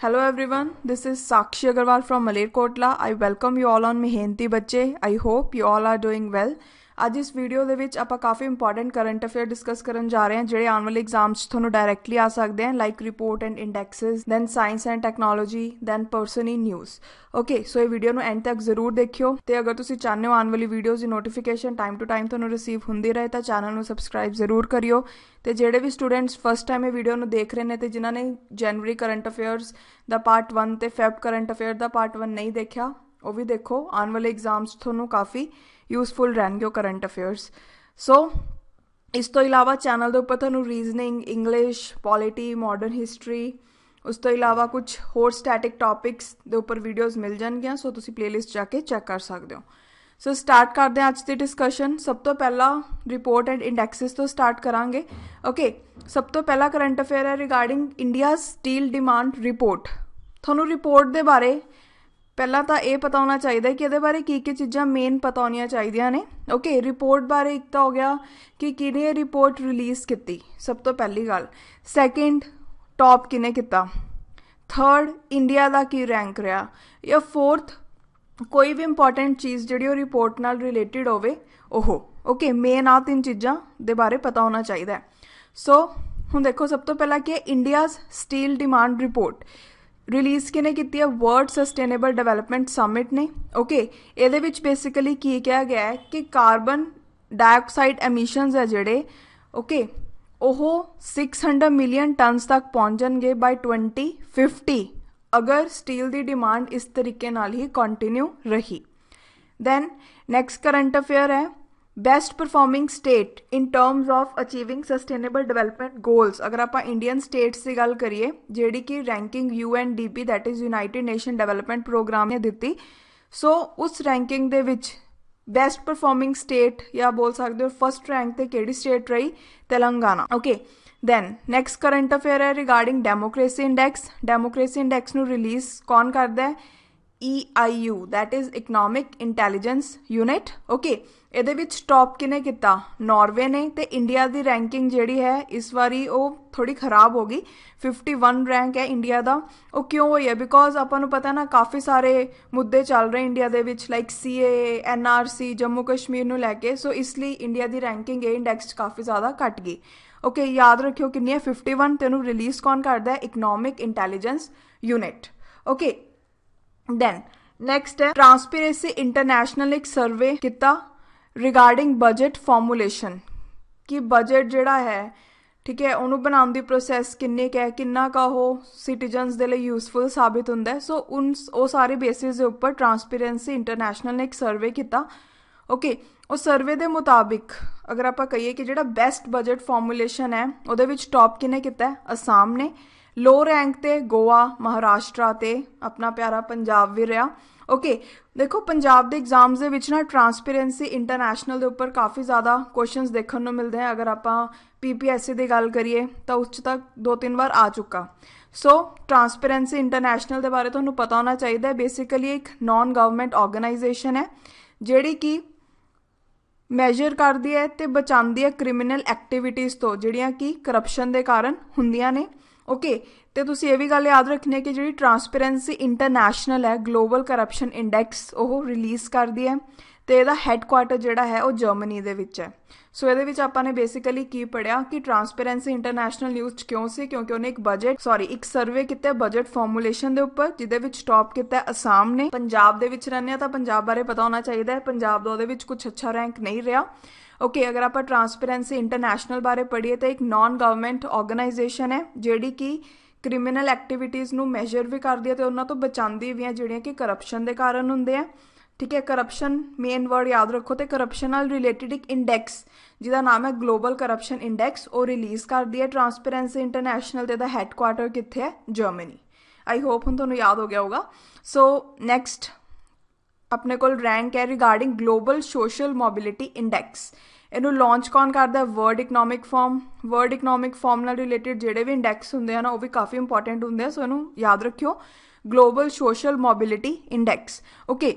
Hello everyone, this is Sakshi Agarwal from Malir Kotla. I welcome you all on Mehenti Bache. I hope you all are doing well. ਅੱਜ ਇਸ video ਦੇ ਵਿੱਚ ਆਪਾਂ ਕਾਫੀ important current affair discuss ਕਰਨ ਜਾ ਰਹੇ ਹਾਂ ਜਿਹੜੇ ਆਉਣ ਵਾਲੇ ਐਗਜ਼ਾਮਸ 'ਚ ਤੁਹਾਨੂੰ ਡਾਇਰੈਕਟਲੀ ਆ ਸਕਦੇ ਹਨ like report and indexes then science and technology then person in news okay so ਇਹ ਵੀਡੀਓ ਨੂੰ ਐਂਡ ਤੱਕ ਜ਼ਰੂਰ ਦੇਖਿਓ ਤੇ ਅਗਰ ਤੁਸੀਂ ਚਾਹੁੰਦੇ ਹੋ ਆਉਣ ਵਾਲੀ ਵੀਡੀਓਜ਼ ਦੀ ਨੋਟੀਫਿਕੇਸ਼ਨ ਟਾਈਮ ਟੂ ਟਾਈਮ ਤੁਹਾਨੂੰ ਰਿਸੀਵ ਹੁੰਦੀ ਰਹੇ ਤਾਂ ਚੈਨਲ ਨੂੰ ਸਬਸਕ੍ਰਾਈਬ ਜ਼ਰੂਰ ਕਰਿਓ ਤੇ ਜਿਹੜੇ ਵੀ ਸਟੂਡੈਂਟਸ ਫਸਟ ਟਾਈਮ ਇਹ ਵੀਡੀਓ ਨੂੰ ਦੇਖ ਰਹੇ ਨੇ ਤੇ ਜਿਨ੍ਹਾਂ ਨੇ ਜਨਵਰੀ ਕਰੰਟ ਅਫੇਅਰਸ ਦਾ ਪਾਰਟ 1 ਤੇ ਫੈਬ ਕਰੰਟ ਅਫੇਅਰ ਦਾ ਪਾਰਟ 1 ਨਹੀਂ ਦੇਖਿਆ ਉਹ ਵੀ ਦੇਖੋ ਆਉਣ ਵਾਲੇ ਐਗਜ਼ਾਮਸ ਤੁਹਾਨੂੰ ਕਾਫੀ ਯੂਸਫੁਲ ਰਹਿਣਗੇ ਕਰੰਟ ਅਫੇਅਰਸ ਸੋ ਇਸ ਤੋਂ ਇਲਾਵਾ ਚੈਨਲ ਦੇ ਉੱਪਰ ਤੁਹਾਨੂੰ reasoning English polity modern history ਉਸ ਤੋਂ ਇਲਾਵਾ ਕੁਝ ਹੋਰ ਸਟੈਟਿਕ ਟਾਪਿਕਸ ਦੇ ਉੱਪਰ ਵੀਡੀਓਜ਼ ਮਿਲ ਜਾਣਗੀਆਂ ਸੋ ਤੁਸੀਂ ਪਲੇਲਿਸਟ ਜਾ ਕੇ ਚੈੱਕ ਕਰ ਸਕਦੇ ਹੋ ਸੋ ਸਟਾਰਟ ਕਰਦੇ ਹਾਂ ਅੱਜ ਦੀ ਡਿਸਕਸ਼ਨ ਸਭ ਤੋਂ ਪਹਿਲਾਂ ਰਿਪੋਰਟ ਐਂਡ ਇੰਡੈਕਸਸ ਤੋਂ ਸਟਾਰਟ ਕਰਾਂਗੇ ਓਕੇ ਸਭ ਤੋਂ ਪਹਿਲਾ ਕਰੰਟ ਅਫੇਅਰ ਹੈ regarding India steel demand report ਤੁਹਾਨੂੰ ਰਿਪੋਰਟ ਦੇ ਬਾਰੇ ਪਹਿਲਾਂ ਤਾਂ ਇਹ ਪਤਾ ਹੋਣਾ ਚਾਹੀਦਾ ਕਿ ਇਹਦੇ ਬਾਰੇ ਕੀ ਕੀ ਚੀਜ਼ਾਂ ਮੇਨ ਪਤਾ ਹੋਣੀਆਂ ਚਾਹੀਦੀਆਂ ਨੇ ਓਕੇ ਰਿਪੋਰਟ ਬਾਰੇ ਇੱਕ ਤਾਂ ਹੋ ਗਿਆ ਕਿ ਕਿਹਨੇ ਰਿਪੋਰਟ ਰਿਲੀਜ਼ ਕੀਤੀ ਸਭ ਤੋਂ ਪਹਿਲੀ ਗੱਲ ਸੈਕਿੰਡ ਟੌਪ ਕਿਨੇ ਕੀਤਾ ਥਰਡ ਇੰਡੀਆ ਦਾ ਕੀ ਰੈਂਕ ਰਿਹਾ ਜਾਂ ਫੋਰਥ ਕੋਈ ਵੀ ਇੰਪੋਰਟੈਂਟ ਚੀਜ਼ ਜਿਹੜੀ ਉਹ ਰਿਪੋਰਟ ਨਾਲ ਰਿਲੇਟਡ ਹੋਵੇ ਉਹ ਓਕੇ ਮੇਨ ਆ ਤਿੰਨ ਚੀਜ਼ਾਂ ਦੇ ਬਾਰੇ ਪਤਾ ਹੋਣਾ ਚਾਹੀਦਾ ਸੋ ਹੁਣ ਦੇਖੋ ਸਭ ਤੋਂ ਪਹਿਲਾਂ ਕਿ India's steel demand report release ਕਿਨੇ ਕੀਤੀ ਹੈ ਵਰਲਡ ਸਸਟੇਨੇਬਲ ਡਿਵੈਲਪਮੈਂਟ ਸਮਿਟ ਨੇ ਓਕੇ ਇਹਦੇ ਵਿੱਚ ਬੇਸਿਕਲੀ ਕੀ ਕਿਹਾ ਗਿਆ ਹੈ ਕਿ ਕਾਰਬਨ ਡਾਈਆਕਸਾਈਡ ਐਮਿਸ਼ਨਸ ਹੈ ਜਿਹੜੇ ਓਕੇ ਉਹ 600 ਮਿਲੀਅਨ ਟਨਸ ਤੱਕ ਪਹੁੰਚਣਗੇ ਬਾਈ 2050 ਅਗਰ ਸਟੀਲ ਦੀ ਡਿਮਾਂਡ ਇਸ ਤਰੀਕੇ ਨਾਲ ਹੀ ਕੰਟੀਨਿਊ ਰਹੀ ਦੈਨ ਨੈਕਸਟ ਕਰੰਟ ਅਫੇਅਰ ਹੈ best performing state in terms of achieving sustainable development goals ਅਗਰ ਆਪਾਂ ਇੰਡੀਅਨ ਸਟੇਟਸ ਦੀ ਗੱਲ ਕਰੀਏ ਜਿਹੜੀ ਕਿ ranking UNDP that is United nation development programme ਨੇ ਦਿੱਤੀ ਸੋ ਉਸ ਰੈਂਕਿੰਗ ਦੇ ਵਿੱਚ ਬੈਸਟ ਪਰਫਾਰਮਿੰਗ ਸਟੇਟ ਜਾਂ ਬੋਲ ਸਕਦੇ ਹੋ ਫਰਸਟ ਰੈਂਕ ਤੇ ਕਿਹੜੀ ਸਟੇਟ ਰਹੀ Telangana okay then next current affair ਹੈ regarding democracy index democracy index ਨੂੰ ਰਿਲੀਜ਼ ਕੌਣ ਕਰਦਾ ਹੈ EIU that is economic intelligence unit okay ਇਹਦੇ ਵਿੱਚ ਟੌਪ ਕਿਨੇ ਕੀਤਾ ਨਾਰਵੇ ਨੇ ਤੇ ਇੰਡੀਆ ਦੀ ਰੈਂਕਿੰਗ ਜਿਹੜੀ ਹੈ ਇਸ ਵਾਰੀ ਉਹ ਥੋੜੀ ਖਰਾਬ ਹੋ ਗਈ 51 ਰੈਂਕ ਹੈ ਇੰਡੀਆ ਦਾ ਉਹ ਕਿਉਂ ਹੋਈ ਹੈ ਬਿਕੋਜ਼ ਆਪਾਂ ਨੂੰ ਪਤਾ ਨਾ ਕਾਫੀ ਸਾਰੇ ਮੁੱਦੇ ਚੱਲ ਰਹੇ ਇੰਡੀਆ ਦੇ ਵਿੱਚ like CA NRC Jammu Kashmir ਨੂੰ ਲੈ ਕੇ ਸੋ ਇਸ ਲਈ ਇੰਡੀਆ ਦੀ ਰੈਂਕਿੰਗ ਇਹ ਇੰਡੈਕਸ ਕਾਫੀ ਜ਼ਿਆਦਾ ਘਟ ਗਈ ਓਕੇ ਯਾਦ ਰੱਖਿਓ ਕਿੰਨੀ ਹੈ 51 ਤੇ ਰਿਲੀਜ਼ ਕੌਣ ਕਰਦਾ ਹੈ economic intelligence unit okay then next ਹੈ ਟ੍ਰਾਂਸਪੀਰੇਸੀ ਇੰਟਰਨੈਸ਼ਨਲ ਇੱਕ ਸਰਵੇ ਕੀਤਾ ਰਿਗਾਰਡਿੰਗ ਬਜਟ ਫਾਰਮੂਲੇਸ਼ਨ ਕਿ ਬਜਟ ਜਿਹੜਾ ਹੈ ਠੀਕ ਹੈ ਉਹਨੂੰ ਬਣਾਉਣ ਦੀ ਪ੍ਰੋਸੈਸ ਕਿੰਨੇ ਕਹਿ ਕਿੰਨਾ ਕਾ ਉਹ ਸਿਟੀਜ਼ਨਸ ਦੇ ਲਈ ਯੂਸਫੁਲ ਸਾਬਿਤ ਹੁੰਦਾ ਹੈ ਸੋ ਉਹ ਉਹ ਸਾਰੇ ਬੇਸਿਸ ਦੇ ਉੱਪਰ ਟ੍ਰਾਂਸਪੇਰੈਂਸੀ ਇੰਟਰਨੈਸ਼ਨਲ ਨੇ ਇੱਕ ਸਰਵੇ ਕੀਤਾ ਓਕੇ ਉਹ ਸਰਵੇ ਦੇ ਮੁਤਾਬਿਕ ਅਗਰ ਆਪਾਂ ਕਹੀਏ ਕਿ ਜਿਹੜਾ ਬੈਸਟ ਬਜਟ ਫਾਰਮੂਲੇਸ਼ਨ ਹੈ ਉਹਦੇ ਵਿੱਚ ਟੌਪ ਕਿਨੇ ਕੀਤਾ ਹੈ ਅਸਾਮ ਨੇ ਲੋ ਰੈਂਕ ਤੇ ਗੋਆ ਮਹਾਰਾਸ਼ਟਰਾ ਤੇ ਆਪਣਾ ਪਿਆਰਾ ਪੰਜਾਬ ਵੀ ਰਿਹਾ ਓਕੇ ਦੇਖੋ ਪੰਜਾਬ ਦੇ ਐਗਜ਼ਾਮਸ ਦੇ ਵਿੱਚ ਨਾ ਟਰਾਂਸਪੇਰੈਂਸੀ ਇੰਟਰਨੈਸ਼ਨਲ ਦੇ ਉੱਪਰ ਕਾਫੀ ਜ਼ਿਆਦਾ ਕੁਐਸਚਨਸ ਦੇਖਣ ਨੂੰ ਮਿਲਦੇ ਆ ਅਗਰ ਆਪਾਂ ਪੀਪੀਐਸਸੀ ਦੀ ਗੱਲ ਕਰੀਏ ਤਾਂ ਉਸ ਤੱਕ ਦੋ ਤਿੰਨ ਵਾਰ ਆ ਚੁੱਕਾ ਸੋ ਟਰਾਂਸਪੇਰੈਂਸੀ ਇੰਟਰਨੈਸ਼ਨਲ ਦੇ ਬਾਰੇ ਤੁਹਾਨੂੰ ਪਤਾ ਹੋਣਾ ਚਾਹੀਦਾ ਹੈ ਬੇਸਿਕਲੀ ਇੱਕ ਨਾਨ ਗਵਰਨਮੈਂਟ ਆਰਗੇਨਾਈਜੇਸ਼ਨ ਹੈ ਜਿਹੜੀ ਕਿ ਮੈਜਰ ਕਰਦੀ ਹੈ ਤੇ ਬਚਾਉਂਦੀ ਹੈ ਕ੍ਰਿਮੀਨਲ ਐਕਟੀਵਿਟੀਆਂ ਤੋਂ ਜਿਹੜੀਆਂ ਕਿ ਕਰਪਸ਼ਨ ਦੇ ਕਾਰਨ ਹੁੰਦੀਆਂ ਨੇ ਓਕੇ ਤੇ ਤੁਸੀਂ ਇਹ ਵੀ ਗੱਲ ਯਾਦ ਰੱਖਣੀ ਹੈ ਕਿ ਜਿਹੜੀ ਟ੍ਰਾਂਸਪੇਰੈਂਸੀ ਇੰਟਰਨੈਸ਼ਨਲ ਹੈ ਗਲੋਬਲ ਕਰਪਸ਼ਨ ਇੰਡੈਕਸ ਉਹ ਰਿਲੀਜ਼ ਕਰਦੀ ਹੈ ਤੇ ਇਹਦਾ ਹੈੱਡਕੁਆਰਟਰ ਜਿਹੜਾ ਹੈ ਉਹ ਜਰਮਨੀ ਦੇ ਵਿੱਚ ਹੈ ਸੋ ਇਹਦੇ ਵਿੱਚ ਆਪਾਂ ਨੇ ਬੇਸਿਕਲੀ ਕੀ ਪੜਿਆ ਕਿ ਟ੍ਰਾਂਸਪੇਰੈਂਸੀ ਇੰਟਰਨੈਸ਼ਨਲ ਨਿਊਜ਼ ਕਿਉਂ ਸੀ ਕਿਉਂਕਿ ਉਹਨੇ ਇੱਕ ਬਜਟ ਸੌਰੀ ਇੱਕ ਸਰਵੇ ਕੀਤਾ ਬਜਟ ਫਾਰਮੂਲੇਸ਼ਨ ਦੇ ਉੱਪਰ ਜਿਹਦੇ ਵਿੱਚ ਟੌਪ ਕੀਤਾ ਅਸਾਮ ਨੇ ਪੰਜਾਬ ਦੇ ਵਿੱਚ ਰਹਿੰਦੇ ਆ ਤਾਂ ਪੰਜਾਬ ਬਾਰੇ ਪਤਾ ਹੋਣਾ ਚਾਹੀਦਾ ਹੈ ਪੰਜਾਬ ਦਾ ਉਹਦੇ ਵਿੱਚ ਕੁਝ ਅੱਛਾ ਰੈਂਕ ਨਹੀਂ ਰਿਹਾ ਓਕੇ ਅਗਰ ਆਪਾਂ ਟਰਾਂਸਪੇਰੈਂਸੀ ਇੰਟਰਨੈਸ਼ਨਲ ਬਾਰੇ ਪੜ੍ਹੀਏ ਤਾਂ ਇੱਕ ਨਾਨ ਗਵਰਨਮੈਂਟ ਆਰਗੇਨਾਈਜੇਸ਼ਨ ਹੈ ਜਿਹੜੀ ਕਿ ਕ੍ਰਿਮੀਨਲ ਐਕਟੀਵਿਟੀਜ਼ ਨੂੰ ਮੈਜ਼ਰ ਵੀ ਕਰਦੀ ਹੈ ਤੇ ਉਹਨਾਂ ਤੋਂ ਬਚਾਉਂਦੀ ਵੀ ਹੈ ਜਿਹੜੀਆਂ ਕਿ ਕਰਪਸ਼ਨ ਦੇ ਕਾਰਨ ਹੁੰਦੇ ਆ ਠੀਕ ਹੈ ਕਰਪਸ਼ਨ ਮੇਨ ਵਰਡ ਯਾਦ ਰੱਖੋ ਤੇ ਕਰਪਸ਼ਨ ਨਾਲ ਰਿਲੇਟਡ ਇੱਕ ਇੰਡੈਕਸ ਜਿਹਦਾ ਨਾਮ ਹੈ ਗਲੋਬਲ ਕਰਪਸ਼ਨ ਇੰਡੈਕਸ ਉਹ ਰਿਲੀਜ਼ ਕਰਦੀ ਹੈ ਟਰਾਂਸਪੇਰੈਂਸੀ ਇੰਟਰਨੈਸ਼ਨਲ ਤੇ ਦਾ ਹੈੱਡਕੁਆਰਟਰ ਕਿੱਥੇ ਹੈ ਜਰਮਨੀ ਆਈ ਹੋਪ ਹੁਣ ਤੁਹਾਨੂੰ ਯਾਦ ਹੋ ਗਿਆ ਹੋਗਾ ਸੋ ਨੈਕਸਟ ਆਪਣੇ ਕੋਲ ਰੈਂਕ ਹੈ regarding global social mobility index ਇਹਨੂੰ ਲਾਂਚ ਕੌਣ ਕਰਦਾ world economic forum world economic forum ਨਾਲ ਰਿਲੇਟਡ ਜਿਹੜੇ ਵੀ ਇੰਡੈਕਸ ਹੁੰਦੇ ਆ ਨਾ ਉਹ ਵੀ ਕਾਫੀ ਇੰਪੋਰਟੈਂਟ ਹੁੰਦੇ ਆ ਸੋ ਇਹਨੂੰ ਯਾਦ ਰੱਖਿਓ global social mobility index okay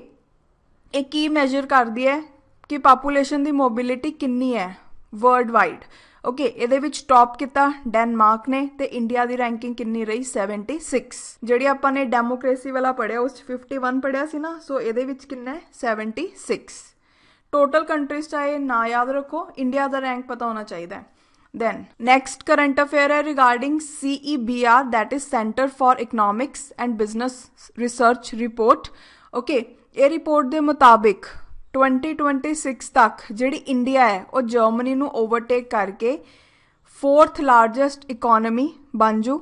ਇਹ ਕੀ ਮੈਜ਼ਰ ਕਰਦੀ ਹੈ ਕਿ ਪਾਪੂਲੇਸ਼ਨ ਦੀ ਮੋਬਿਲਿਟੀ ਕਿੰਨੀ ਹੈ ਵਰਲਡ ਵਾਈਡ ਓਕੇ ਇਹਦੇ ਵਿੱਚ ਟੌਪ ਕੀਤਾ ਡੈਨਮਾਰਕ ਨੇ ਤੇ ਇੰਡੀਆ ਦੀ ਰੈਂਕਿੰਗ ਕਿੰਨੀ ਰਹੀ 76 ਜਿਹੜੀ ਆਪਾਂ ਨੇ ਡੈਮੋਕ੍ਰੇਸੀ ਵਾਲਾ ਪੜਿਆ ਉਸ 51 ਪੜਿਆ ਸੀ ਨਾ ਸੋ ਇਹਦੇ ਵਿੱਚ ਕਿੰਨਾ ਹੈ 76 टोटल कंट्रीज चाहे ना याद रखो इंडिया का रैंक पता होना चाहिए देन नेक्स्ट करंट अफेयर है regarding CE B R that is centre for economics and business research report okay report के मुताबिक ट्वेंटी 2026 सिक्स तक जी इंडिया है वह जर्मनी ओवरटेक करके फोर्थ ਲਾਰਜੈਸਟ इकोनमी बन जू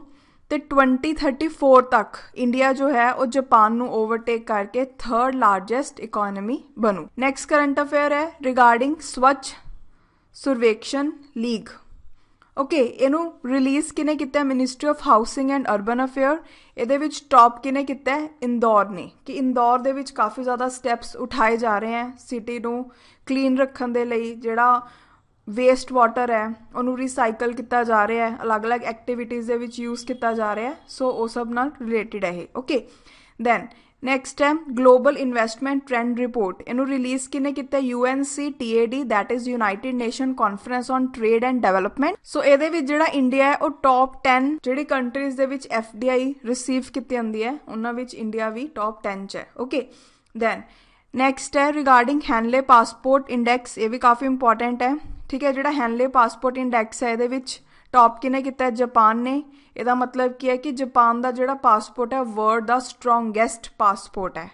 ਤੇ 2034 ਤੱਕ ਇੰਡੀਆ ਜੋ ਹੈ ਉਹ ਜਾਪਾਨ ਨੂੰ ਓਵਰਟੇਕ ਕਰਕੇ ਥਰਡ ਲਾਰਜੈਸਟ ਇਕਨੋਮੀ ਬਣੂ ਨੈਕਸਟ ਕਰੰਟ ਅਫੇਅਰ ਹੈ regarding Swachh Survekshan league okay ਇਹਨੂੰ ਰਿਲੀਜ਼ ਕਿਨੇ ਕੀਤਾ ministry of housing and urban affair ਇਹਦੇ ਵਿੱਚ ਟੌਪ ਕਿਨੇ ਕੀਤਾ ਇੰਦੌਰ ਨੇ ਕਿ ਇੰਦੌਰ ਦੇ ਵਿੱਚ ਕਾਫੀ ਜ਼ਿਆਦਾ ਸਟੈਪਸ ਉਠਾਏ ਜਾ ਰਹੇ ਹਨ ਸਿਟੀ ਨੂੰ ਕਲੀਨ ਰੱਖਣ ਦੇ ਲਈ ਜਿਹੜਾ ਵੇਸਟ ਵਾਟਰ ਹੈ ਉਹਨੂੰ ਰੀਸਾਈਕਲ ਕੀਤਾ ਜਾ ਰਿਹਾ ਹੈ ਅਲੱਗ-ਅਲੱਗ ਐਕਟੀਵਿਟੀਜ਼ ਦੇ ਵਿੱਚ ਯੂਜ਼ ਕੀਤਾ ਜਾ ਰਿਹਾ ਹੈ ਸੋ ਉਹ ਸਭ ਨਾਲ ਰਿਲੇਟਡ ਹੈ ਇਹ ਓਕੇ ਦੈਨ ਨੈਕਸਟ ਹੈ ਗਲੋਬਲ ਇਨਵੈਸਟਮੈਂਟ ਟ੍ਰੈਂਡ ਰਿਪੋਰਟ ਇਹਨੂੰ ਰਿਲੀਜ਼ ਕਿਨੇ ਕੀਤਾ UNC TAD that is United nation conference on trade and development so ਇਹਦੇ ਵਿੱਚ ਜਿਹੜਾ ਇੰਡੀਆ ਹੈ ਉਹ ਟੌਪ 10 ਜਿਹੜੀ ਕੰਟਰੀਜ਼ ਦੇ ਵਿੱਚ ਐਫਡੀਆਈ ਰਿਸੀਵ ਕੀਤੀ ਜਾਂਦੀ ਹੈ ਉਹਨਾਂ ਵਿੱਚ ਇੰਡੀਆ ਵੀ ਟੌਪ 10 ਚ ਹੈ ਓਕੇ ਦੈਨ ਨੈਕਸਟ ਹੈ ਰਿਗਾਰਡਿੰਗ ਹੈਂਡਲੇ ਪਾਸਪੋਰਟ ਇੰਡੈਕਸ ਇਹ ਵੀ ਕਾਫੀ ਇੰਪੋਰਟੈਂਟ ਹੈ ਠੀਕ ਹੈ ਜਿਹੜਾ ਹੈਨਲੇ ਪਾਸਪੋਰਟ ਇੰਡੈਕਸ ਹੈ ਇਹਦੇ ਵਿੱਚ ਟੌਪ ਕਿਨੇ ਕੀਤਾ ਹੈ ਜਾਪਾਨ ਨੇ ਇਹਦਾ ਮਤਲਬ ਕੀ ਹੈ ਕਿ ਜਾਪਾਨ ਦਾ ਜਿਹੜਾ ਪਾਸਪੋਰਟ ਹੈ ਵਰਲਡ ਦਾ ਸਟਰੋਂਗੈਸਟ ਪਾਸਪੋਰਟ ਹੈ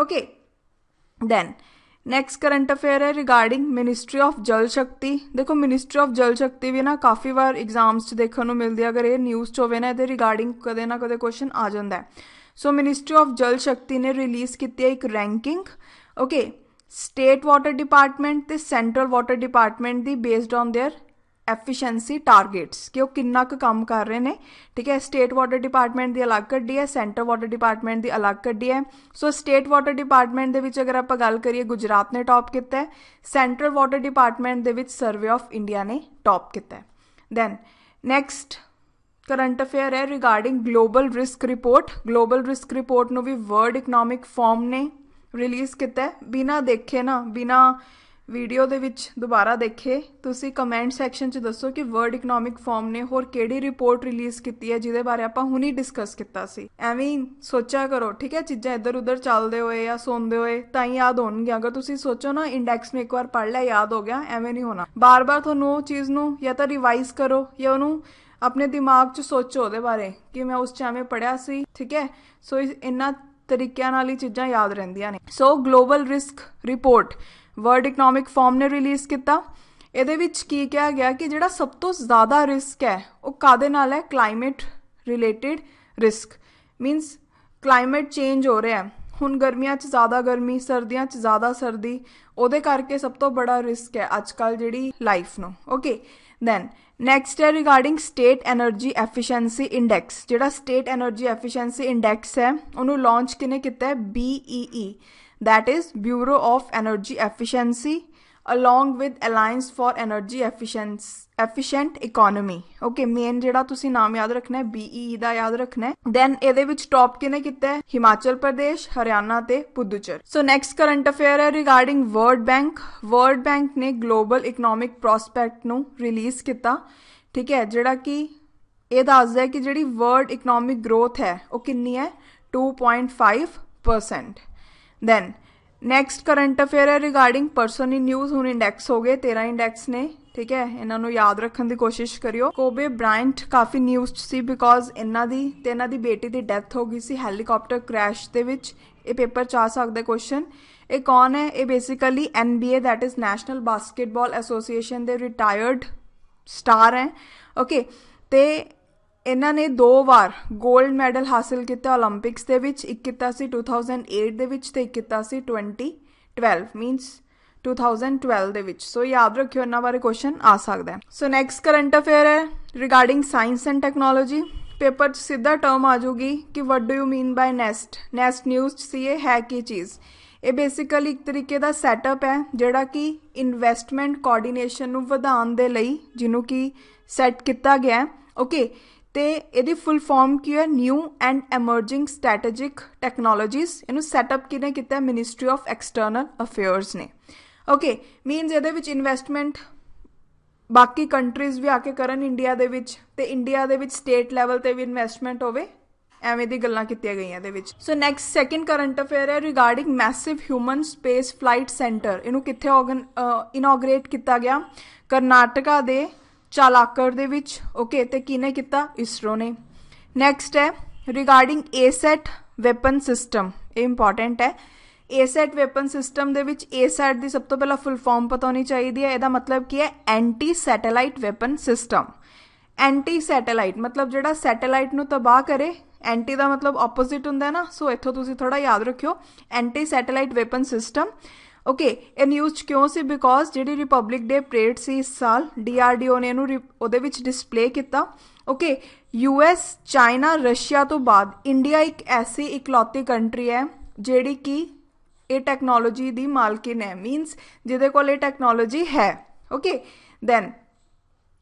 okay then next current affair ਹੈ regarding ministry of Jal Shakti ਦੇਖੋ ਮਿਨਿਸਟਰੀ ਆਫ ਜਲ ਸ਼ਕਤੀ ਵੀ ਨਾ ਕਾਫੀ ਵਾਰ ਐਗਜ਼ਾਮਸ 'ਚ ਦੇਖਣ ਨੂੰ ਮਿਲਦੀ ਹੈ ਅਗਰ ਇਹ ਨਿਊਜ਼ 'ਚ ਹੋਵੇ ਨਾ ਇਹਦੇ ਰਿਗਾਰਡਿੰਗ ਕਦੇ ਨਾ ਕਦੇ ਕੁਐਸਚਨ ਆ ਜਾਂਦਾ ਹੈ ਸੋ ਮਿਨਿਸਟਰੀ ਆਫ ਜਲ ਸ਼ਕਤੀ ਨੇ ਰਿਲੀਜ਼ ਕੀਤੀ ਹੈ ਇੱਕ ranking okay state water department ਤੇ ਸੈਂਟਰਲ ਵਾਟਰ ਡਿਪਾਰਟਮੈਂਟ ਦੀ based on their efficiency targets ਕਿ ਉਹ ਕਿੰਨਾ ਕੁ ਕੰਮ ਕਰ ਰਹੇ ਨੇ ਠੀਕ ਹੈ ਸਟੇਟ ਵਾਟਰ ਡਿਪਾਰਟਮੈਂਟ ਦੀ ਅਲੱਗ ਕੱਢੀ ਹੈ ਸੈਂਟਰ ਵਾਟਰ ਡਿਪਾਰਟਮੈਂਟ ਦੀ ਅਲੱਗ ਕੱਢੀ ਹੈ ਸੋ ਸਟੇਟ ਵਾਟਰ ਡਿਪਾਰਟਮੈਂਟ ਦੇ ਵਿੱਚ ਅਗਰ ਆਪਾਂ ਗੱਲ ਕਰੀਏ ਗੁਜਰਾਤ ਨੇ ਟੌਪ ਕੀਤਾ ਹੈ ਸੈਂਟਰਲ ਵਾਟਰ ਡਿਪਾਰਟਮੈਂਟ ਦੇ ਵਿੱਚ ਸਰਵੇ ਆਫ ਇੰਡੀਆ ਨੇ ਟੌਪ ਕੀਤਾ ਹੈ ਦੈਨ ਨੈਕਸਟ ਕਰੰਟ ਅਫੇਅਰ ਹੈ regarding global risk report global risk report ਨੂੰ ਵੀ ਵਰਲਡ ਇਕਨੋਮਿਕ ਫੋਰਮ ਨੇ ਰਿਲੀਜ਼ ਕੀਤਾ ਬਿਨਾ ਦੇਖੇ ਨਾ ਬਿਨਾ ਵੀਡੀਓ ਦੇ ਵਿੱਚ ਦੁਬਾਰਾ ਦੇਖੇ ਤੁਸੀਂ ਕਮੈਂਟ ਸੈਕਸ਼ਨ 'ਚ ਦੱਸੋ ਕਿ ਵਰਡ ਇਕਨੋਮਿਕ ਫਾਰਮ ਨੇ ਹੋਰ ਕਿਹੜੀ ਰਿਪੋਰਟ ਰਿਲੀਜ਼ ਕੀਤੀ ਹੈ ਜਿਹਦੇ ਬਾਰੇ ਆਪਾਂ ਹੁਣੀ ਡਿਸਕਸ ਕੀਤਾ ਸੀ ਐਵੇਂ ਸੋਚਿਆ ਕਰੋ ਠੀਕ ਹੈ ਚੀਜ਼ਾਂ ਇੱਧਰ ਉੱਧਰ ਚੱਲਦੇ ਹੋਏ ਜਾਂ ਸੌਂਦੇ ਹੋਏ ਤਾਂ ਹੀ ਯਾਦ ਹੋਣਗੀਆਂ ਅਗਰ ਤੁਸੀਂ ਸੋਚੋ ਨਾ ਇੰਡੈਕਸ ਨੂੰ ਇੱਕ ਵਾਰ ਪੜ੍ਹ ਲਿਆ ਯਾਦ ਹੋ ਗਿਆ ਐਵੇਂ ਨਹੀਂ ਹੋਣਾ ਬਾਰ-ਬਾਰ ਤੁਹਾਨੂੰ ਉਹ ਚੀਜ਼ ਨੂੰ ਜਾਂ ਤਾਂ ਰਿਵਾਈਜ਼ ਕਰੋ ਜਾਂ ਉਹਨੂੰ ਆਪਣੇ ਦਿਮਾਗ 'ਚ ਸੋਚੋ ਉਹਦੇ ਬਾਰੇ ਕਿ ਮੈਂ ਉਸ ਚਾਵੇਂ ਪੜਿਆ ਸੀ ਠੀਕ ਹੈ ਸੋ ਇੰਨਾ ਤਰੀਕਿਆਂ ਨਾਲ ਹੀ ਚੀਜ਼ਾਂ ਯਾਦ ਰਹਿੰਦੀਆਂ ਨੇ so global risk report world economic forum ਨੇ ਰਿਲੀਜ਼ ਕੀਤਾ ਇਹਦੇ ਵਿੱਚ ਕੀ ਕਿਹਾ ਗਿਆ ਕਿ ਜਿਹੜਾ ਸਭ ਤੋਂ ਜ਼ਿਆਦਾ ਰਿਸਕ ਹੈ ਉਹ ਕਾਦੇ ਨਾਲ ਹੈ climate related risk means climate change ਹੋ ਰਿਹਾ ਹੈ ਹੁਣ ਗਰਮੀਆਂ 'ਚ ਜ਼ਿਆਦਾ ਗਰਮੀ ਸਰਦੀਆਂ 'ਚ ਜ਼ਿਆਦਾ ਸਰਦੀ ਉਹਦੇ ਕਰਕੇ ਸਭ ਤੋਂ ਬੜਾ ਰਿਸਕ ਹੈ ਅੱਜਕੱਲ ਜਿਹੜੀ ਲਾਈਫ ਨੂੰ ਓਕੇ देन नैक्सट है regarding state energy efficiency index जोड़ा स्टेट एनर्जी एफिशियंसी इंडैक्स है उन्होंने लॉन्च किने किता है E that is bureau of energy efficiency along with alliance for energy efficient economy okay main ਜਿਹੜਾ ਤੁਸੀਂ ਨਾਮ ਯਾਦ ਰੱਖਣਾ ਹੈ BE e ਦਾ ਯਾਦ ਰੱਖਣਾ ਹੈ ਦੈਨ ਇਹਦੇ ਵਿੱਚ ਟੌਪ ਕਿਨੇ ਕੀਤਾ ਹੈ ਹਿਮਾਚਲ ਪ੍ਰਦੇਸ਼ ਹਰਿਆਣਾ ਤੇ Puducherry so next current affair ਹੈ regarding world bank world bank ਨੇ ਗਲੋਬਲ ਇਕਨੋਮਿਕ ਪ੍ਰੋਸਪੈਕਟ ਨੂੰ ਰਿਲੀਜ਼ ਕੀਤਾ ਠੀਕ ਹੈ ਜਿਹੜਾ ਕਿ ਇਹ ਦੱਸਦਾ ਹੈ ਕਿ ਜਿਹੜੀ ਵਰਲਡ ਇਕਨੋਮਿਕ ਗਰੋਥ ਹੈ ਉਹ ਕਿੰਨੀ ਹੈ 2.5% ਦੈਨ ਨੈਕਸਟ ਕਰੰਟ ਅਫੇਅਰ ਹੈ ਰਿਗਾਰਡਿੰਗ ਪਰਸਨ ਇਨ ਨਿਊਜ਼ ਹੁਣ ਇੰਡੈਕਸ ਹੋ ਗਏ 13 ਇੰਡੈਕਸ ਨੇ ਠੀਕ ਹੈ ਇਹਨਾਂ ਨੂੰ ਯਾਦ ਰੱਖਣ ਦੀ ਕੋਸ਼ਿਸ਼ ਕਰਿਓ ਕੋਬੇ ਬ੍ਰਾਇੰਟ ਕਾਫੀ ਨਿਊਜ਼ ਸੀ ਬਿਕੋਜ਼ ਇਹਨਾਂ ਦੀ ਤੇ ਇਹਨਾਂ ਦੀ ਬੇਟੀ ਦੀ ਡੈਥ ਹੋ ਗਈ ਸੀ ਹੈਲੀਕਾਪਟਰ ਕ੍ਰੈਸ਼ ਦੇ ਵਿੱਚ ਇਹ ਪੇਪਰ ਚ ਆ ਸਕਦਾ ਕੁਐਸਚਨ ਇਹ ਕੌਣ ਹੈ ਇਹ basically NBA that is national basketball association ਦੇ ਰਿਟਾਇਰਡ ਸਟਾਰ ਹੈ ਓਕੇ ਤੇ ਇਹਨਾਂ ਨੇ ਦੋ ਵਾਰ 골ਡ ਮੈਡਲ ਹਾਸਲ ਕੀਤਾ 올림픽ਸ ਦੇ ਵਿੱਚ ਇੱਕ ਕੀਤਾ ਸੀ 2008 ਦੇ ਵਿੱਚ ਤੇ ਇੱਕ ਕੀਤਾ ਸੀ 2012 ਮੀਨਸ 2012 ਦੇ ਵਿੱਚ ਸੋ ਯਾਦ ਰੱਖਿਓ ਇਹਨਾਂ ਬਾਰੇ ਕੁਐਸਚਨ ਆ ਸਕਦਾ ਹੈ ਸੋ ਨੈਕਸਟ ਕਰੰਟ ਅਫੇਅਰ ਹੈ regarding science and technology paper 'ਚ ਸਿੱਧਾ ਟਰਮ ਆ ਜਾਊਗੀ ਕਿ what do you mean by NEST NEST news 'ਚ ਸੀ ਇਹ ਹੈ ਕੀ ਚੀਜ਼ ਇਹ ਬੇਸਿਕਲੀ ਇੱਕ ਤਰੀਕੇ ਦਾ ਸੈਟਅਪ ਹੈ ਜਿਹੜਾ ਕਿ ਇਨਵੈਸਟਮੈਂਟ ਕੋਆਰਡੀਨੇਸ਼ਨ ਨੂੰ ਵਧਾਉਣ ਦੇ ਲਈ ਜਿਹਨੂੰ ਕਿ ਸੈੱਟ ਕੀਤਾ ਗਿਆ ਹੈ ਓਕੇ ਤੇ ਇਹਦੀ ਫੁੱਲ ਫਾਰਮ ਕੀ ਹੈ new and emerging strategic technologies ਇਹਨੂੰ ਸੈਟਅਪ ਕਿਨੇ ਕੀਤਾ ਹੈ ਮਿਨਿਸਟਰੀ ਆਫ ਐਕਸਟਰਨਲ ਅਫੇਅਰਸ ਨੇ ਓਕੇ ਮੀਨਸ ਇਹਦੇ ਵਿੱਚ ਇਨਵੈਸਟਮੈਂਟ ਬਾਕੀ ਕੰਟਰੀਜ਼ ਵੀ ਆ ਕੇ ਕਰਨ ਇੰਡੀਆ ਦੇ ਵਿੱਚ ਤੇ ਇੰਡੀਆ ਦੇ ਵਿੱਚ ਸਟੇਟ ਲੈਵਲ ਤੇ ਵੀ ਇਨਵੈਸਟਮੈਂਟ ਹੋਵੇ ਐਵੇਂ ਦੀ ਗੱਲਾਂ ਕੀਤੀਆਂ ਗਈਆਂ ਦੇ ਵਿੱਚ so next second current affair ਹੈ regarding massive human space flight centre ਇਹਨੂੰ ਕਿੱਥੇ ਇਨੋਗਰੇਟ ਕੀਤਾ ਗਿਆ ਕਰਨਾਟਕਾ ਦੇ ਚਾਲਾਕਰ ਦੇ ਵਿੱਚ ਓਕੇ ਤੇ ਕਿਨੇ ਕੀਤਾ ਇਸਰੋ ਨੇ ਨੈਕਸਟ ਹੈ ਰਿਗਾਰਡਿੰਗ ਏਸੈਟ ਵੈਪਨ ਸਿਸਟਮ ਇਹ ਇੰਪੋਰਟੈਂਟ ਹੈ ਏਸੈਟ ਵੈਪਨ ਸਿਸਟਮ ਦੇ ਵਿੱਚ ਏਸੈਟ ਦੀ ਸਭ ਤੋਂ ਪਹਿਲਾਂ ਫੁੱਲ ਫਾਰਮ ਪਤਾ ਹੋਣੀ ਚਾਹੀਦੀ ਹੈ ਇਹਦਾ ਮਤਲਬ ਕੀ ਹੈ anti satellite weapon system anti satellite ਮਤਲਬ ਜਿਹੜਾ ਸੈਟੇਲਾਈਟ ਨੂੰ ਤਬਾਹ ਕਰੇ ਐਂਟੀ ਦਾ ਮਤਲਬ ਆਪੋਜ਼ਿਟ ਹੁੰਦਾ ਹੈ ਨਾ ਸੋ ਇੱਥੋਂ ਤੁਸੀਂ ਥੋੜਾ ਯਾਦ ਰੱਖਿਓ anti satellite weapon system okay ਇਹ ਨਿਊਜ਼ ਕਿਉਂ ਸੀ ਬਿਕੋਜ਼ ਜਿਹੜੀ ਰਿਪਬਲਿਕ ਡੇ ਪਰੇਡ ਸੀ ਇਸ ਸਾਲ ਡੀਆਰਡੀਓ ਨੇ ਇਹਨੂੰ ਉਹਦੇ ਵਿੱਚ ਡਿਸਪਲੇ ਕੀਤਾ ਓਕੇ ਯੂਐਸ ਚਾਈਨਾ ਰਸ਼ੀਆ ਤੋਂ ਬਾਅਦ ਇੰਡੀਆ ਇੱਕ ਐਸੀ ਇਕਲੌਤੀ ਕੰਟਰੀ ਹੈ ਜਿਹੜੀ ਕਿ ਇਹ ਟੈਕਨੋਲੋਜੀ ਦੀ ਮਾਲਕਿਨ ਹੈ ਮੀਨਸ ਜਿਹਦੇ ਕੋਲ ਇਹ ਟੈਕਨੋਲੋਜੀ ਹੈ ਓਕੇ ਦੈਨ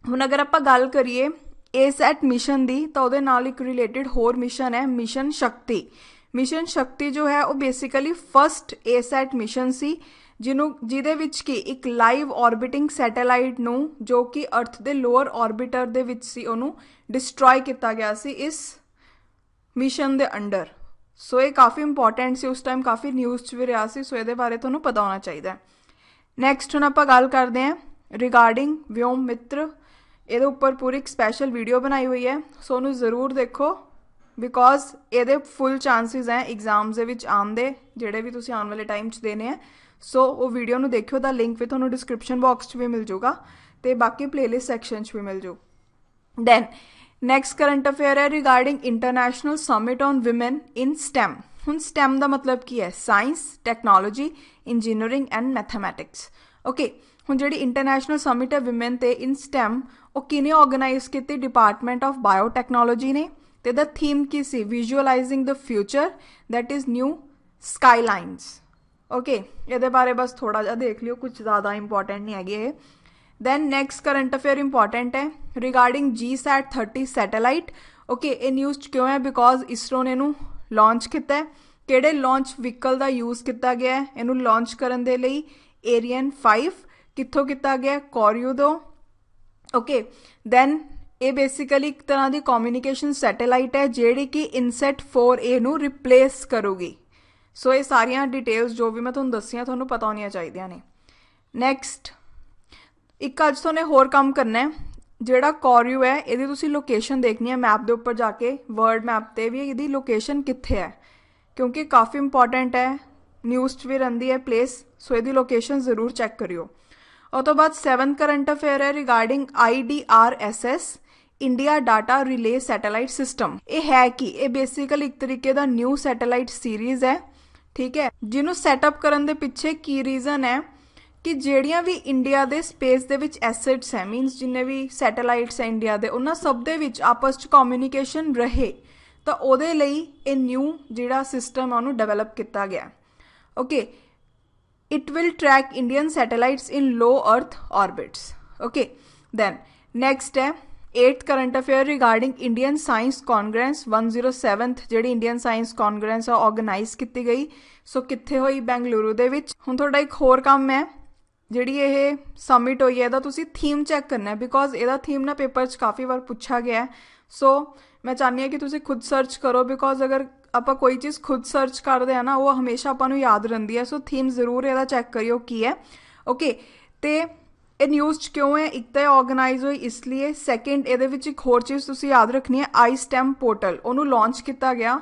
ਹੁਣ ਅਗਰ ਆਪਾਂ ਗੱਲ ਕਰੀਏ ਏਸੈਟ ਮਿਸ਼ਨ ਦੀ ਤਾਂ ਉਹਦੇ ਨਾਲ ਇੱਕ ਰਿਲੇਟਡ ਹੋਰ ਮਿਸ਼ਨ ਹੈ ਮਿਸ਼ਨ ਸ਼ਕਤੀ ਮਿਸ਼ਨ ਸ਼ਕਤੀ ਜੋ ਹੈ ਉਹ ਬੇਸਿਕਲੀ ਫਰਸਟ ਏਸੈਟ ਮਿਸ਼ਨ ਸੀ ਜਿਹਨੂੰ ਜਿਹਦੇ ਵਿੱਚ ਕਿ ਇੱਕ ਲਾਈਵ ਆਰਬਿਟਿੰਗ ਸੈਟੇਲਾਈਟ ਨੂੰ ਜੋ ਕਿ ਅਰਥ ਦੇ ਲੋਅਰ ਆਰਬਿਟਰ ਦੇ ਵਿੱਚ ਸੀ ਉਹਨੂੰ ਡਿਸਟਰੋਏ ਕੀਤਾ ਗਿਆ ਸੀ ਇਸ ਮਿਸ਼ਨ ਦੇ ਅੰਡਰ ਸੋ ਇਹ ਕਾਫੀ ਇੰਪੋਰਟੈਂਟ ਸੀ ਉਸ ਟਾਈਮ ਕਾਫੀ ਨਿਊਜ਼ 'ਚ ਵੀ ਰਿਹਾ ਸੀ ਸੋ ਇਹਦੇ ਬਾਰੇ ਤੁਹਾਨੂੰ ਪਤਾ ਹੋਣਾ ਚਾਹੀਦਾ ਨੈਕਸਟ ਹੁਣ ਆਪਾਂ ਗੱਲ ਕਰਦੇ ਹਾਂ ਰਿਗਾਰਡਿੰਗ ਵਿਓਮ ਮਿੱਤਰ ਇਹਦੇ ਉੱਪਰ ਪੂਰੀ ਇੱਕ ਸਪੈਸ਼ਲ ਵੀਡੀਓ ਬਣਾਈ ਹੋਈ ਹੈ ਸੋ ਉਹਨੂੰ ਜ਼ਰੂਰ ਦੇਖੋ ਬਿਕੋਜ਼ ਇਹਦੇ ਫੁੱਲ ਚਾਂਸਸ ਹੈ ਐਗਜ਼ਾਮਸ ਦੇ ਵਿੱਚ ਆਉਣ ਦੇ ਜਿਹੜੇ ਵੀ ਤੁਸੀਂ ਆਉਣ ਵਾਲੇ ਟਾਈਮ 'ਚ ਦੇਣੇ ਆ ਸੋ ਉਹ ਵੀਡੀਓ ਨੂੰ ਦੇਖਿਓ ਦਾ ਲਿੰਕ ਵੀ ਤੁਹਾਨੂੰ ਡਿਸਕ੍ਰਿਪਸ਼ਨ ਬਾਕਸ 'ਚ ਵੀ ਮਿਲ ਜਾਊਗਾ ਤੇ ਬਾਕੀ ਪਲੇਲਿਸਟ ਸੈਕਸ਼ਨ 'ਚ ਵੀ ਮਿਲ ਜਾਊ ਦੈਨ ਨੈਕਸਟ ਕਰੰਟ ਅਫੇਅਰ ਹੈ regarding international summit on women in STEM ਹੁਣ ਸਟੈਮ ਦਾ ਮਤਲਬ ਕੀ ਹੈ science technology engineering and mathematics okay ਹੁਣ ਜਿਹੜੀ ਇੰਟਰਨੈਸ਼ਨਲ ਸਮਿਟ ਹੈ ਔਮਨ ਤੇ ਇਨ ਸਟੈਮ ਉਹ ਕਿਨੇ ਆਰਗੇਨਾਈਜ਼ ਕੀਤੀ ਡਿਪਾਰਟਮੈਂਟ ਆਫ ਬਾਇਓਟੈਕਨੋਲੋਜੀ ਨੇ ਤੇ ਦਾ ਥੀਮ ਕੀ ਸੀ visualising the future that is new skylines okay ਇਹਦੇ ਬਾਰੇ ਬਸ ਥੋੜਾ ਜਿਹਾ ਦੇਖ ਲਿਓ ਕੁਝ ਜ਼ਿਆਦਾ ਇੰਪੋਰਟੈਂਟ ਨਹੀਂ ਹੈਗੇ ਇਹ then next current affair important ਹੈ ਰਿਗਾਰਡਿੰਗ GSAT 30 ਸੈਟੇਲਾਈਟ ਓਕੇ ਇਹ ਨਿਊਜ਼ ਕਿਉਂ ਹੈ ਬਿਕੋਜ਼ ਇਸਰੋ ਨੇ ਇਹਨੂੰ ਲਾਂਚ ਕੀਤਾ ਹੈ ਕਿਹੜੇ ਲਾਂਚ ਵਹੀਕਲ ਦਾ ਯੂਜ਼ ਕੀਤਾ ਗਿਆ ਹੈ ਇਹਨੂੰ ਲਾਂਚ ਕਰਨ ਦੇ ਲਈ ਏਰੀਅਨ 5 ਕਿੱਥੋਂ ਕੀਤਾ ਗਿਆ ਕੋਰੀਓ ਤੋਂ ਓਕੇ ਦੈਨ ਇਹ ਬੇਸਿਕਲੀ ਇੱਕ ਤਰ੍ਹਾਂ ਦੀ ਕਮਿਊਨੀਕੇਸ਼ਨ ਸੈਟੇਲਾਈਟ ਹੈ ਜਿਹੜੀ ਕਿ ਇਨਸੈਟ 4A ਨੂੰ ਰਿਪਲੇਸ ਕਰੂਗੀ ਸੋ ਇਹ ਸਾਰੀਆਂ ਡਿਟੇਲਸ ਜੋ ਵੀ ਮੈਂ ਤੁਹਾਨੂੰ ਦੱਸੀਆਂ ਤੁਹਾਨੂੰ ਪਤਾ ਹੋਣੀਆਂ ਚਾਹੀਦੀਆਂ ਨੇ ਨੈਕਸਟ ਇੱਕ ਅੱਜ ਤੁਹਾਨੂੰ ਹੋਰ ਕੰਮ ਕਰਨਾ ਹੈ ਜਿਹੜਾ ਕੋਰਿਓ ਹੈ ਇਹਦੀ ਤੁਸੀਂ ਲੋਕੇਸ਼ਨ ਦੇਖਣੀ ਹੈ ਮੈਪ ਦੇ ਉੱਪਰ ਜਾ ਕੇ ਵਰਡ ਮੈਪ ਤੇ ਵੀ ਇਹਦੀ ਲੋਕੇਸ਼ਨ ਕਿੱਥੇ ਹੈ ਕਿਉਂਕਿ ਕਾਫੀ ਇੰਪੋਰਟੈਂਟ ਹੈ ਨਿਊਜ਼ 'ਚ ਵੀ ਰਹਿੰਦੀ ਹੈ ਪਲੇਸ ਸੋ ਇਹਦੀ ਲੋਕੇਸ਼ਨ ਜ਼ਰੂਰ ਚੈੱਕ ਕਰਿਓ ਉਹ ਤੋਂ ਬਾਅਦ 7th ਕਰੰਟ ਅਫੇਅਰ ਹੈ regarding IDRSS India data relay satellite system ਇਹ ਹੈ ਕਿ ਇਹ ਬੇਸਿਕਲੀ ਇੱਕ ਤਰੀਕੇ ਦਾ ਨਿਊ ਸੈਟੇਲਾਈਟ ਸੀਰੀਜ਼ ਹੈ ਠੀਕ ਹੈ ਜਿਹਨੂੰ ਸੈਟਅਪ ਕਰਨ ਦੇ ਪਿੱਛੇ ਕੀ ਰੀਜ਼ਨ ਹੈ ਕਿ ਜਿਹੜੀਆਂ ਵੀ ਇੰਡੀਆ ਦੇ ਸਪੇਸ ਦੇ ਵਿੱਚ ਐਸੈਟਸ ਹੈ ਮੀਨਸ ਜਿੰਨੇ ਵੀ ਸੈਟੇਲਾਈਟਸ ਹੈ ਇੰਡੀਆ ਦੇ ਉਹਨਾਂ ਸਭ ਦੇ ਵਿੱਚ ਆਪਸ ਵਿੱਚ ਕਮਿਊਨੀਕੇਸ਼ਨ ਰਹੇ ਤਾਂ ਉਹਦੇ ਲਈ ਇਹ ਨਿਊ ਜਿਹੜਾ ਸਿਸਟਮ ਹੈ ਉਹਨੂੰ ਡਿਵੈਲਪ ਕੀਤਾ ਗਿਆ okay it will track Indian satellites in low earth orbits okay then next ਹੈ 8th current affair regarding Indian science congress 107th ਜਿਹੜੀ ਇੰਡੀਅਨ ਸਾਇੰਸ ਕਾਂਗਰਸ ਆ ਆਰਗੇਨਾਈਜ਼ ਕੀਤੀ ਗਈ ਸੋ ਕਿੱਥੇ ਹੋਈ ਬੈਂਗਲੁਰੂ ਦੇ ਵਿੱਚ ਹੁਣ ਤੁਹਾਡਾ ਇੱਕ ਹੋਰ ਕੰਮ ਹੈ ਜਿਹੜੀ ਇਹ ਸਬਮਿਟ ਹੋਈ ਹੈ ਇਹਦਾ ਤੁਸੀਂ ਥੀਮ ਚੈੱਕ ਕਰਨਾ ਹੈ ਬਿਕੋਜ਼ ਇਹਦਾ ਥੀਮ ਨਾ ਪੇਪਰ 'ਚ ਕਾਫੀ ਵਾਰ ਪੁੱਛਿਆ ਗਿਆ ਸੋ ਮੈਂ ਚਾਹਨੀ ਹੈ ਕਿ ਤੁਸੀਂ ਖੁਦ ਸਰਚ ਕਰੋ ਬਿਕੋਜ਼ ਅਗਰ ਆਪਾਂ ਕੋਈ ਚੀਜ਼ ਖੁਦ ਸਰਚ ਕਰਦੇ ਆ ਨਾ ਉਹ ਹਮੇਸ਼ਾ ਆਪਾਂ ਨੂੰ ਯਾਦ ਰਹਿੰਦੀ ਹੈ ਸੋ ਥੀਮ ਜ਼ਰੂਰ ਇਹਦਾ ਚੈੱਕ ਕਰਿਓ ਕੀ ਹੈ ਓਕੇ ਤੇ ਇਹ ਨਿਊਜ਼ ਕਿਉਂ ਹੈ ਇੱਕ ਤਾਂ ਆਰਗੇਨਾਈਜ਼ ਹੋਈ ਇਸ ਲਈ ਸੈਕੰਡ ਇਹਦੇ ਵਿੱਚ ਇੱਕ ਹੋਰ ਚੀਜ਼ ਤੁਸੀਂ ਯਾਦ ਰੱਖਣੀ ਹੈ ਆਈ ਸਟੈਮ ਪੋਰਟਲ ਉਹਨੂੰ ਲਾਂਚ ਕੀਤਾ ਗਿਆ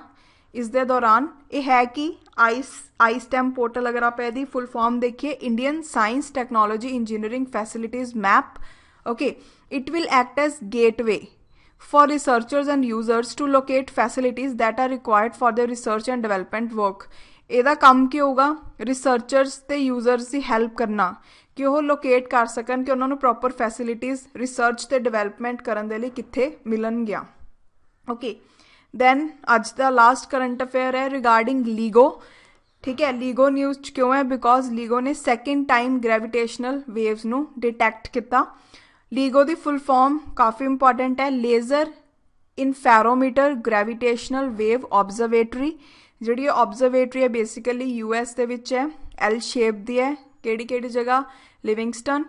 ਇਸ ਦੇ ਦੌਰਾਨ ਇਹ ਹੈ ਕਿ ਆਈ ਆਈ ਸਟੈਮ ਪੋਰਟਲ ਅਗਰ ਆਪ ਇਹਦੀ ਫੁੱਲ ਫਾਰਮ ਦੇਖੀਏ Indian science technology engineering facilities map okay it will act as gateway for researchers and users to locate ਫੈਸਿਲਿਟੀਆਂ that are required for their research and development work ਇਹਦਾ ਕੰਮ ਕੀ ਹੋਊਗਾ researchers ਤੇ users ਦੀ help ਕਰਨਾ ਕਿ ਉਹ locket ਕਰ ਸਕਣ ਕਿ ਉਹਨਾਂ ਨੂੰ ਪ੍ਰੋਪਰ ਫੈਸਿਲਿਟੀਆਂ ਰਿਸਰਚ ਤੇ ਡਿਵੈਲਪਮੈਂਟ ਕਰਨ ਦੇ ਲਈ ਕਿੱਥੇ ਮਿਲਣਗੀਆਂ ਓਕੇ ਦੈਨ ਅੱਜ ਦਾ ਲਾਸਟ ਕਰੰਟ ਅਫੇਅਰ ਹੈ ਰਿਗਾਰਡਿੰਗ ਲੀਗੋ ਠੀਕ ਹੈ ਲੀਗੋ ਨਿਊਜ਼ ਕਿਉਂ ਹੈ ਬਿਕੋਜ਼ ਲੀਗੋ ਨੇ ਸੈਕਿੰਡ ਟਾਈਮ ਗ੍ਰੈਵਿਟੇਸ਼ਨਲ ਵੇਵਸ ਨੂੰ ਡਿਟੈਕਟ ਕੀਤਾ ਲੀਗੋ ਦੀ ਫੁੱਲ ਫਾਰਮ ਕਾਫੀ ਇੰਪੋਰਟੈਂਟ ਹੈ laser interferometer gravitational wave observatory ਜਿਹੜੀ ਆਬਜ਼ਰਵੇਟਰੀ ਹੈ ਬੇਸਿਕਲੀ ਯੂਐਸ ਦੇ ਵਿੱਚ ਹੈ ਐਲ ਸ਼ੇਪ ਦੀ ਹੈ ਕਿਹੜੀ ਕਿਹੜੀ ਜਗ੍ਹਾ ਲਿਵਿੰਗਸਟਨ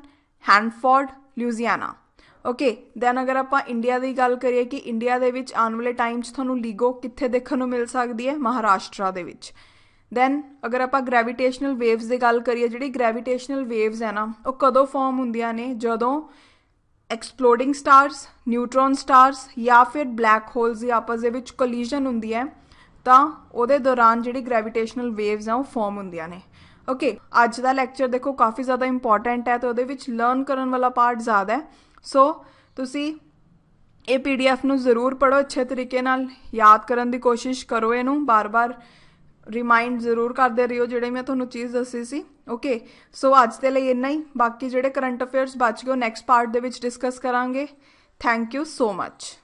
ਹੈਂਡਫੋਰਡ ਲੂਜ਼ੀਆਨਾ ਓਕੇ ਦੈਨ ਅਗਰ ਆਪਾਂ ਇੰਡੀਆ ਦੀ ਗੱਲ ਕਰੀਏ ਕਿ ਇੰਡੀਆ ਦੇ ਵਿੱਚ ਆਉਣ ਵਾਲੇ ਟਾਈਮ 'ਚ ਤੁਹਾਨੂੰ ਲੀਗੋ ਕਿੱਥੇ ਦੇਖਣ ਨੂੰ ਮਿਲ ਸਕਦੀ ਹੈ ਮਹਾਰਾਸ਼ਟਰ ਦੇ ਵਿੱਚ ਦੈਨ ਅਗਰ ਆਪਾਂ ਗ੍ਰੈਵਿਟੇਸ਼ਨਲ ਵੇਵਸ ਦੀ ਗੱਲ ਕਰੀਏ ਜਿਹੜੀ ਗ੍ਰੈਵਿਟੇਸ਼ਨਲ ਵੇਵਸ ਹੈ ਨਾ ਉਹ ਕਦੋਂ ਫਾਰਮ ਹੁੰਦੀਆਂ ਨੇ ਜਦੋਂ ਐਕਸਪਲੋਡਿੰਗ ਸਟਾਰਸ ਨਿਊਟ੍ਰੋਨ ਸਟਾਰਸ ਜਾਂ ਫਿਰ ਬਲੈਕ ਹੋਲਸ ਦੀ ਆਪਸ ਦੇ ਵਿੱਚ ਕੋਲੀਜਨ ਹੁੰਦੀ ਹੈ ਤਾਂ ਉਹਦੇ ਦੌਰਾਨ ਜਿਹੜੀ ਗ੍ਰੈਵਿਟੇਸ਼ਨਲ ਵੇਵਸ ਆ ਉਹ ਫਾਰਮ ਹੁੰਦੀਆਂ ਨੇ ਓਕੇ ਅੱਜ ਦਾ ਲੈਕਚਰ ਦੇਖੋ ਕਾਫੀ ਜ਼ਿਆਦਾ ਇੰਪੋਰਟੈਂਟ ਹੈ ਤੇ ਉਹਦੇ ਵਿੱਚ ਲਰਨ ਕਰਨ ਵਾਲਾ ਪਾਰਟ ਜ਼ਿਆਦਾ ਹੈ ਸੋ ਤੁਸੀਂ ਇਹ ਪੀਡੀਐਫ ਨੂੰ ਜ਼ਰੂਰ ਪੜੋ ਅੱਛੇ ਤਰੀਕੇ ਨਾਲ ਯਾਦ ਕਰਨ ਦੀ ਕੋਸ਼ਿਸ਼ ਕਰੋ ਇਹਨੂੰ ਬਾਰ-ਬਾਰ ਰਿਮਾਈਂਡ ਜ਼ਰੂਰ ਕਰਦੇ ਰਹੋ ਜਿਹੜੇ ਮੈਂ ਤੁਹਾਨੂੰ ਚੀਜ਼ ਦੱਸੀ ਸੀ ਓਕੇ ਸੋ ਅੱਜ ਦੇ ਲਈ ਇੰਨਾ ਹੀ ਬਾਕੀ ਜਿਹੜੇ ਕਰੰਟ ਅਫੇਅਰਸ ਬਚ ਗਏ ਨੈਕਸਟ ਪਾਰਟ ਦੇ ਵਿੱਚ ਡਿਸਕਸ ਕਰਾਂਗੇ ਥੈਂਕ ਯੂ ਸੋ ਮੱਚ